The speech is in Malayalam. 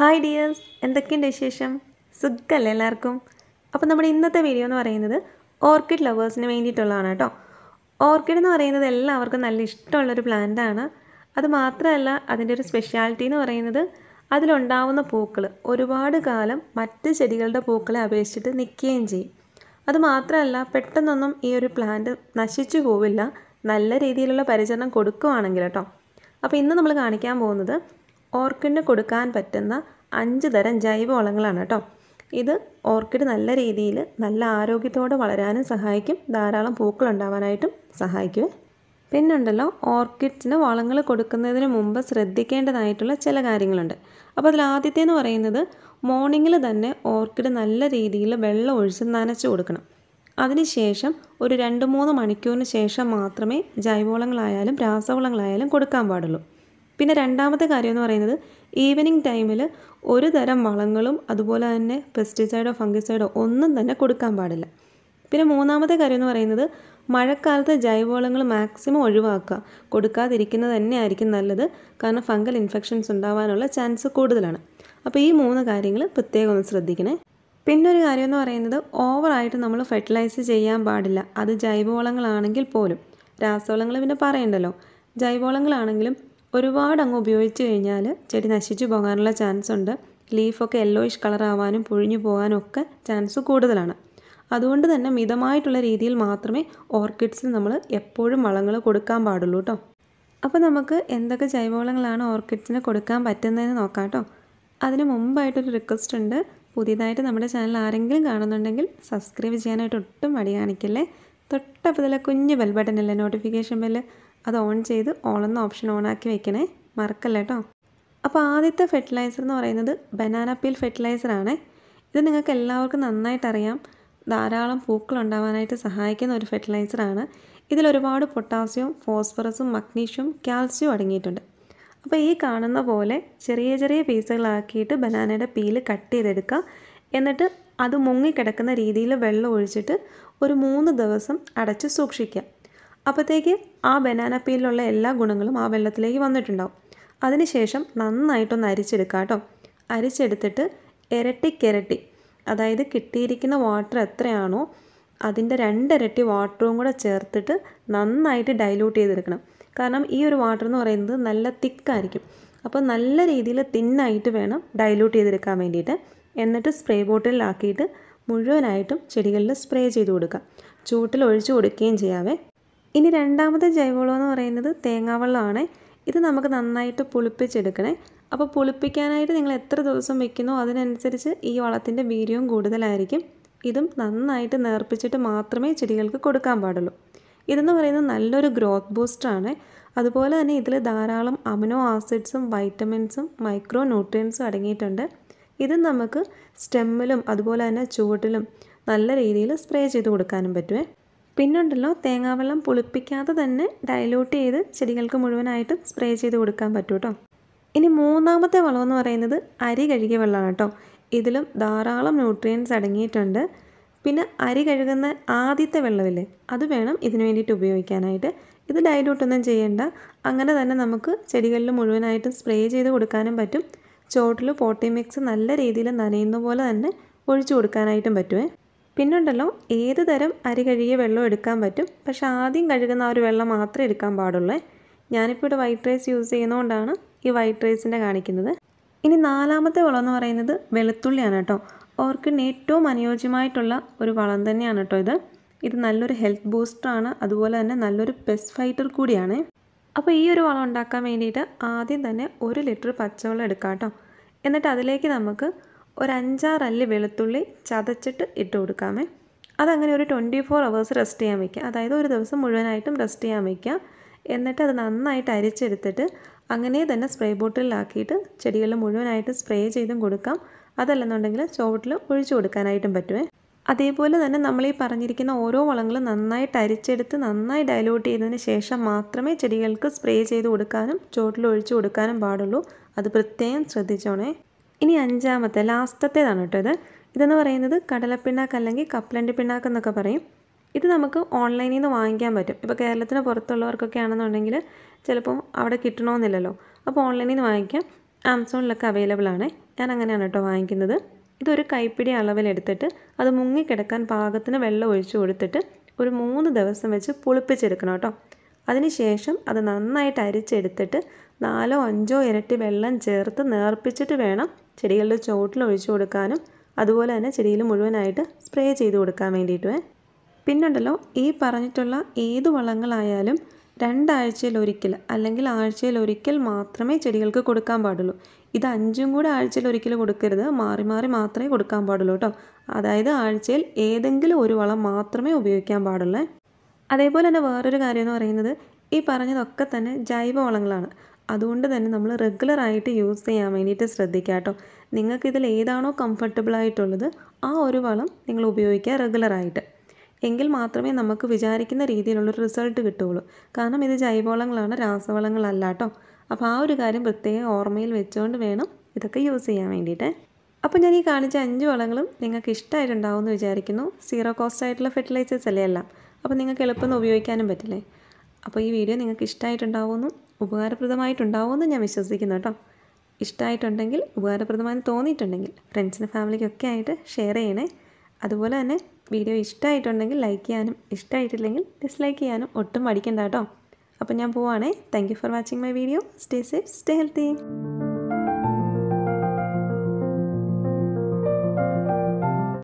ഹായ് ഡിയേഴ്സ് എന്തൊക്കെയുണ്ട് വിശേഷം സുഖമല്ലേ എല്ലാവർക്കും അപ്പോൾ നമ്മുടെ ഇന്നത്തെ വീഡിയോ എന്ന് പറയുന്നത് ഓർക്കിഡ് ലവേഴ്സിന് വേണ്ടിയിട്ടുള്ളതാണ് കേട്ടോ ഓർക്കിഡ് എന്ന് പറയുന്നത് എല്ലാവർക്കും നല്ല ഇഷ്ടമുള്ളൊരു പ്ലാന്റാണ് അത് മാത്രമല്ല അതിൻ്റെ ഒരു സ്പെഷ്യാലിറ്റി എന്ന് പറയുന്നത് അതിലുണ്ടാവുന്ന പൂക്കൾ ഒരുപാട് കാലം മറ്റ് ചെടികളുടെ പൂക്കളെ അപേക്ഷിച്ചിട്ട് നിൽക്കുകയും ചെയ്യും അത് മാത്രമല്ല പെട്ടെന്നൊന്നും ഈ ഒരു പ്ലാന്റ് നശിച്ചു പോവില്ല നല്ല രീതിയിലുള്ള പരിചരണം കൊടുക്കുവാണെങ്കിൽ കേട്ടോ അപ്പോൾ ഇന്ന് നമ്മൾ കാണിക്കാൻ പോകുന്നത് ഓർക്കിഡിന് കൊടുക്കാൻ പറ്റുന്ന അഞ്ച് തരം ജൈവ വളങ്ങളാണ് കേട്ടോ ഇത് ഓർക്കിഡ് നല്ല രീതിയിൽ നല്ല ആരോഗ്യത്തോടെ വളരാനും സഹായിക്കും ധാരാളം പൂക്കൾ ഉണ്ടാവാനായിട്ടും സഹായിക്കും പിന്നുണ്ടല്ലോ ഓർക്കിഡ്സിന് വളങ്ങൾ കൊടുക്കുന്നതിന് മുമ്പ് ശ്രദ്ധിക്കേണ്ടതായിട്ടുള്ള ചില കാര്യങ്ങളുണ്ട് അപ്പോൾ അതിൽ ആദ്യത്തേന്ന് പറയുന്നത് മോർണിംഗിൽ തന്നെ ഓർക്കിഡ് നല്ല രീതിയിൽ വെള്ളം ഒഴിച്ച് നനച്ച് കൊടുക്കണം അതിനുശേഷം ഒരു രണ്ട് മൂന്ന് മണിക്കൂറിന് ശേഷം മാത്രമേ ജൈവവളങ്ങളായാലും രാസവളങ്ങളായാലും കൊടുക്കാൻ പാടുള്ളൂ പിന്നെ രണ്ടാമത്തെ കാര്യം എന്ന് പറയുന്നത് ഈവനിങ് ടൈമിൽ ഒരു തരം വളങ്ങളും അതുപോലെ തന്നെ പെസ്റ്റിസൈഡോ ഫംഗിസൈഡോ ഒന്നും തന്നെ കൊടുക്കാൻ പാടില്ല പിന്നെ മൂന്നാമത്തെ കാര്യം എന്ന് പറയുന്നത് മഴക്കാലത്ത് ജൈവവളങ്ങൾ മാക്സിമം ഒഴിവാക്കുക കൊടുക്കാതിരിക്കുന്നത് തന്നെയായിരിക്കും നല്ലത് കാരണം ഫംഗൽ ഇൻഫെക്ഷൻസ് ഉണ്ടാവാനുള്ള ചാൻസ് കൂടുതലാണ് അപ്പോൾ ഈ മൂന്ന് കാര്യങ്ങൾ പ്രത്യേകം ഒന്ന് ശ്രദ്ധിക്കണേ പിന്നെ ഒരു കാര്യം എന്ന് പറയുന്നത് ഓവറായിട്ട് നമ്മൾ ഫെർട്ടിലൈസ് ചെയ്യാൻ പാടില്ല അത് ജൈവവളങ്ങളാണെങ്കിൽ പോലും രാസവളങ്ങൾ പിന്നെ പറയണ്ടല്ലോ ജൈവവളങ്ങളാണെങ്കിലും ഒരുപാട് അങ്ങ് ഉപയോഗിച്ച് കഴിഞ്ഞാൽ ചെടി നശിച്ചു പോകാനുള്ള ചാൻസ് ഉണ്ട് ലീഫൊക്കെ യെല്ലോയിഷ് കളറാവാനും പൊഴിഞ്ഞു പോകാനും ഒക്കെ ചാൻസ് കൂടുതലാണ് അതുകൊണ്ട് തന്നെ മിതമായിട്ടുള്ള രീതിയിൽ മാത്രമേ ഓർക്കിഡ്സിന് നമ്മൾ എപ്പോഴും വളങ്ങൾ കൊടുക്കാൻ പാടുള്ളൂ കേട്ടോ അപ്പോൾ നമുക്ക് എന്തൊക്കെ ജൈവവളങ്ങളാണ് ഓർക്കിഡ്സിന് കൊടുക്കാൻ പറ്റുന്നതെന്ന് നോക്കാം കേട്ടോ അതിന് മുമ്പായിട്ടൊരു റിക്വസ്റ്റ് ഉണ്ട് പുതിയതായിട്ട് നമ്മുടെ ചാനൽ ആരെങ്കിലും കാണുന്നുണ്ടെങ്കിൽ സബ്സ്ക്രൈബ് ചെയ്യാനായിട്ട് ഒട്ടും മടി കാണിക്കല്ലേ തൊട്ടപ്പതിലെ കുഞ്ഞ് ബെൽ ബട്ടൺ അല്ലേ നോട്ടിഫിക്കേഷൻ ബെല്ല് അത് ഓൺ ചെയ്ത് ഓൾ എന്ന ഓപ്ഷൻ ഓൺ ആക്കി വെക്കണേ മറക്കല്ല കേട്ടോ അപ്പോൾ ആദ്യത്തെ ഫെർട്ടിലൈസർ എന്ന് പറയുന്നത് ബനാന പീൽ ഫെർട്ടിലൈസർ ആണ് ഇത് നിങ്ങൾക്ക് എല്ലാവർക്കും നന്നായിട്ട് അറിയാം ധാരാളം പൂക്കൾ ഉണ്ടാവാനായിട്ട് സഹായിക്കുന്ന ഒരു ഫെർട്ടിലൈസർ ആണ് ഇതിൽ ഒരുപാട് പൊട്ടാസ്യവും ഫോസ്ഫറസും മഗ്നീഷ്യവും കാൽസ്യവും അടങ്ങിയിട്ടുണ്ട് അപ്പോൾ ഈ കാണുന്ന പോലെ ചെറിയ ചെറിയ പീസുകളാക്കിയിട്ട് ബനാനയുടെ പീല് കട്ട് ചെയ്തെടുക്കുക എന്നിട്ട് അത് മുങ്ങിക്കിടക്കുന്ന രീതിയിൽ വെള്ളം ഒഴിച്ചിട്ട് ഒരു മൂന്ന് ദിവസം അടച്ച് സൂക്ഷിക്കുക അപ്പോഴത്തേക്ക് ആ ബനാന പീലിലുള്ള എല്ലാ ഗുണങ്ങളും ആ വെള്ളത്തിലേക്ക് വന്നിട്ടുണ്ടാവും അതിനുശേഷം നന്നായിട്ടൊന്ന് അരിച്ചെടുക്കുക കേട്ടോ അരിച്ചെടുത്തിട്ട് ഇരട്ടിക്കിരട്ടി അതായത് കിട്ടിയിരിക്കുന്ന വാട്ടർ എത്രയാണോ അതിൻ്റെ രണ്ടിരട്ടി വാട്ടറും കൂടെ ചേർത്തിട്ട് നന്നായിട്ട് ഡൈലൂട്ട് ചെയ്തെടുക്കണം കാരണം ഈ ഒരു വാട്ടർ എന്ന് പറയുന്നത് നല്ല തിക്കായിരിക്കും അപ്പോൾ നല്ല രീതിയിൽ തിന്നായിട്ട് വേണം ഡൈലൂട്ട് ചെയ്തെടുക്കാൻ വേണ്ടിയിട്ട് എന്നിട്ട് സ്പ്രേ ബോട്ടിലാക്കിയിട്ട് മുഴുവനായിട്ടും ചെടികളിൽ സ്പ്രേ ചെയ്ത് കൊടുക്കുക ചൂട്ടിൽ ഒഴിച്ചു കൊടുക്കുകയും ചെയ്യാവേ ഇനി രണ്ടാമത്തെ ജൈവവളം എന്ന് പറയുന്നത് തേങ്ങാവെള്ളമാണ് ഇത് നമുക്ക് നന്നായിട്ട് പുളിപ്പിച്ചെടുക്കണേ അപ്പോൾ പുളിപ്പിക്കാനായിട്ട് നിങ്ങൾ എത്ര ദിവസം വെക്കുന്നോ അതിനനുസരിച്ച് ഈ വളത്തിൻ്റെ വീര്യവും കൂടുതലായിരിക്കും ഇതും നന്നായിട്ട് നേർപ്പിച്ചിട്ട് മാത്രമേ ചെടികൾക്ക് കൊടുക്കാൻ പാടുള്ളൂ ഇതെന്ന് പറയുന്നത് നല്ലൊരു ഗ്രോത്ത് ബൂസ്റ്ററാണ് അതുപോലെ തന്നെ ഇതിൽ ധാരാളം അമിനോ ആസിഡ്സും വൈറ്റമിൻസും മൈക്രോ ന്യൂട്രിയൻസും അടങ്ങിയിട്ടുണ്ട് ഇത് നമുക്ക് സ്റ്റെമ്മിലും അതുപോലെ തന്നെ ചുവട്ടിലും നല്ല രീതിയിൽ സ്പ്രേ ചെയ്ത് കൊടുക്കാനും പറ്റുമേ പിന്നുണ്ടല്ലോ തേങ്ങാവെള്ളം പുളിപ്പിക്കാതെ തന്നെ ഡൈലൂട്ട് ചെയ്ത് ചെടികൾക്ക് മുഴുവനായിട്ടും സ്പ്രേ ചെയ്ത് കൊടുക്കാൻ പറ്റും കേട്ടോ ഇനി മൂന്നാമത്തെ വളം എന്ന് പറയുന്നത് അരി കഴുകിയ വെള്ളമാണ് കേട്ടോ ഇതിലും ധാരാളം ന്യൂട്രിയൻസ് അടങ്ങിയിട്ടുണ്ട് പിന്നെ അരി കഴുകുന്ന ആദ്യത്തെ വെള്ളമില്ലേ അത് വേണം ഇതിനു വേണ്ടിയിട്ട് ഉപയോഗിക്കാനായിട്ട് ഇത് ഡയലൂട്ടൊന്നും ചെയ്യേണ്ട അങ്ങനെ തന്നെ നമുക്ക് ചെടികളിൽ മുഴുവനായിട്ടും സ്പ്രേ ചെയ്ത് കൊടുക്കാനും പറ്റും ചോട്ടിൽ പോട്ടി മിക്സ് നല്ല രീതിയിൽ നനയുന്ന പോലെ തന്നെ ഒഴിച്ചു കൊടുക്കാനായിട്ടും പറ്റുമേ പിന്നുണ്ടല്ലോ ഏത് തരം അരി കഴുകിയ വെള്ളം എടുക്കാൻ പറ്റും പക്ഷെ ആദ്യം കഴുകുന്ന ആ ഒരു വെള്ളം മാത്രമേ എടുക്കാൻ പാടുള്ളൂ ഞാനിപ്പോൾ ഇവിടെ വൈറ്റ് റൈസ് യൂസ് ചെയ്യുന്നതുകൊണ്ടാണ് ഈ വൈറ്റ് റൈസിൻ്റെ കാണിക്കുന്നത് ഇനി നാലാമത്തെ വളം എന്ന് പറയുന്നത് വെളുത്തുള്ളിയാണ് കേട്ടോ ഓർക്കിഡിന് ഏറ്റവും അനുയോജ്യമായിട്ടുള്ള ഒരു വളം തന്നെയാണ് കേട്ടോ ഇത് ഇത് നല്ലൊരു ഹെൽത്ത് ബൂസ്റ്ററാണ് അതുപോലെ തന്നെ നല്ലൊരു പെസ്റ്റ് ഫൈറ്റർ കൂടിയാണ് അപ്പോൾ ഈ ഒരു വളം ഉണ്ടാക്കാൻ വേണ്ടിയിട്ട് ആദ്യം തന്നെ ഒരു ലിറ്റർ പച്ചവെള്ളം എടുക്കാം കേട്ടോ എന്നിട്ട് അതിലേക്ക് നമുക്ക് ഒരു അഞ്ചാറല്ലി വെളുത്തുള്ളി ചതച്ചിട്ട് ഇട്ട് കൊടുക്കാമേ അതങ്ങനെ ഒരു ട്വൻറ്റി ഫോർ അവേഴ്സ് റെസ്റ്റ് ചെയ്യാൻ വയ്ക്കുക അതായത് ഒരു ദിവസം മുഴുവനായിട്ടും റെസ്റ്റ് ചെയ്യാൻ വയ്ക്കുക എന്നിട്ട് അത് നന്നായിട്ട് അരിച്ചെടുത്തിട്ട് അങ്ങനെ തന്നെ സ്പ്രേ ബോട്ടിലാക്കിയിട്ട് ചെടികളിൽ മുഴുവനായിട്ട് സ്പ്രേ ചെയ്തും കൊടുക്കാം അതല്ലെന്നുണ്ടെങ്കിൽ ചുവട്ടിൽ ഒഴിച്ചു കൊടുക്കാനായിട്ടും പറ്റുമേ അതേപോലെ തന്നെ നമ്മൾ ഈ പറഞ്ഞിരിക്കുന്ന ഓരോ വളങ്ങളും നന്നായിട്ട് അരിച്ചെടുത്ത് നന്നായി ഡയലൂട്ട് ചെയ്തതിന് ശേഷം മാത്രമേ ചെടികൾക്ക് സ്പ്രേ ചെയ്ത് കൊടുക്കാനും ചുവട്ടിൽ ഒഴിച്ചു കൊടുക്കാനും പാടുള്ളൂ അത് പ്രത്യേകം ശ്രദ്ധിച്ചോണേ ഇനി അഞ്ചാമത്തെ ലാസ്റ്റത്തേതാണ് കേട്ടോ ഇത് ഇതെന്ന് പറയുന്നത് കടലപ്പിണ്ണാക്ക് അല്ലെങ്കിൽ കപ്പലണ്ടി പിണ്ണാക്ക് എന്നൊക്കെ പറയും ഇത് നമുക്ക് ഓൺലൈനിൽ നിന്ന് വാങ്ങിക്കാൻ പറ്റും ഇപ്പോൾ കേരളത്തിന് പുറത്തുള്ളവർക്കൊക്കെ ആണെന്നുണ്ടെങ്കിൽ ചിലപ്പോൾ അവിടെ കിട്ടണമെന്നില്ലല്ലോ അപ്പോൾ ഓൺലൈനിൽ നിന്ന് വാങ്ങിക്കാം ആമസോണിലൊക്കെ അവൈലബിൾ ആണ് ഞാൻ അങ്ങനെയാണ് കേട്ടോ വാങ്ങിക്കുന്നത് ഇതൊരു കൈപ്പിടി അളവിലെടുത്തിട്ട് അത് മുങ്ങിക്കിടക്കാൻ പാകത്തിന് വെള്ളം ഒഴിച്ചു കൊടുത്തിട്ട് ഒരു മൂന്ന് ദിവസം വെച്ച് പുളിപ്പിച്ചെടുക്കണം കേട്ടോ അതിനുശേഷം അത് നന്നായിട്ട് അരിച്ചെടുത്തിട്ട് നാലോ അഞ്ചോ ഇരട്ടി വെള്ളം ചേർത്ത് നേർപ്പിച്ചിട്ട് വേണം ചെടികളുടെ ചുവട്ടിൽ ഒഴിച്ചു കൊടുക്കാനും അതുപോലെ തന്നെ ചെടിയിൽ മുഴുവനായിട്ട് സ്പ്രേ ചെയ്ത് കൊടുക്കാൻ വേണ്ടിയിട്ടുമേ പിന്നുണ്ടല്ലോ ഈ പറഞ്ഞിട്ടുള്ള ഏത് വളങ്ങളായാലും രണ്ടാഴ്ചയിൽ ഒരിക്കൽ അല്ലെങ്കിൽ ആഴ്ചയിൽ ഒരിക്കൽ മാത്രമേ ചെടികൾക്ക് കൊടുക്കാൻ പാടുള്ളൂ ഇത് അഞ്ചും കൂടെ ആഴ്ചയിൽ ഒരിക്കൽ കൊടുക്കരുത് മാറി മാറി മാത്രമേ കൊടുക്കാൻ പാടുള്ളൂ കേട്ടോ അതായത് ആഴ്ചയിൽ ഏതെങ്കിലും ഒരു വളം മാത്രമേ ഉപയോഗിക്കാൻ പാടുള്ളൂ അതേപോലെ തന്നെ വേറൊരു കാര്യം എന്ന് പറയുന്നത് ഈ പറഞ്ഞതൊക്കെ തന്നെ ജൈവ വളങ്ങളാണ് അതുകൊണ്ട് തന്നെ നമ്മൾ റെഗുലറായിട്ട് യൂസ് ചെയ്യാൻ വേണ്ടിയിട്ട് ശ്രദ്ധിക്കുക കേട്ടോ നിങ്ങൾക്കിതിൽ ഏതാണോ കംഫർട്ടബിൾ ആയിട്ടുള്ളത് ആ ഒരു വളം നിങ്ങൾ ഉപയോഗിക്കുക റെഗുലറായിട്ട് എങ്കിൽ മാത്രമേ നമുക്ക് വിചാരിക്കുന്ന രീതിയിലുള്ളൊരു റിസൾട്ട് കിട്ടുകയുള്ളൂ കാരണം ഇത് ജൈവവളങ്ങളാണ് രാസവളങ്ങളല്ല കേട്ടോ അപ്പോൾ ആ ഒരു കാര്യം പ്രത്യേകം ഓർമ്മയിൽ വെച്ചുകൊണ്ട് വേണം ഇതൊക്കെ യൂസ് ചെയ്യാൻ വേണ്ടിയിട്ട് അപ്പോൾ ഞാൻ ഈ കാണിച്ച അഞ്ച് വളങ്ങളും നിങ്ങൾക്ക് ഇഷ്ടമായിട്ടുണ്ടാവും എന്ന് വിചാരിക്കുന്നു സീറോ കോസ്റ്റ് ആയിട്ടുള്ള ഫെർട്ടിലൈസേഴ്സ് അല്ലേ എല്ലാം അപ്പോൾ നിങ്ങൾക്ക് എളുപ്പം ഉപയോഗിക്കാനും പറ്റില്ലേ അപ്പോൾ ഈ വീഡിയോ നിങ്ങൾക്ക് ഇഷ്ടമായിട്ടുണ്ടാവുമെന്നും ഉപകാരപ്രദമായിട്ടുണ്ടാവുമെന്ന് ഞാൻ വിശ്വസിക്കുന്നു കേട്ടോ ഇഷ്ടമായിട്ടുണ്ടെങ്കിൽ ഉപകാരപ്രദമായി തോന്നിയിട്ടുണ്ടെങ്കിൽ ഫ്രണ്ട്സിന് ഫാമിലിക്കൊക്കെ ആയിട്ട് ഷെയർ ചെയ്യണേ അതുപോലെ തന്നെ വീഡിയോ ഇഷ്ടമായിട്ടുണ്ടെങ്കിൽ ലൈക്ക് ചെയ്യാനും ഇഷ്ടമായിട്ടില്ലെങ്കിൽ ഡിസ്ലൈക്ക് ചെയ്യാനും ഒട്ടും മടിക്കണ്ട കേട്ടോ അപ്പോൾ ഞാൻ പോവാണേ thank you for watching my video stay safe stay healthy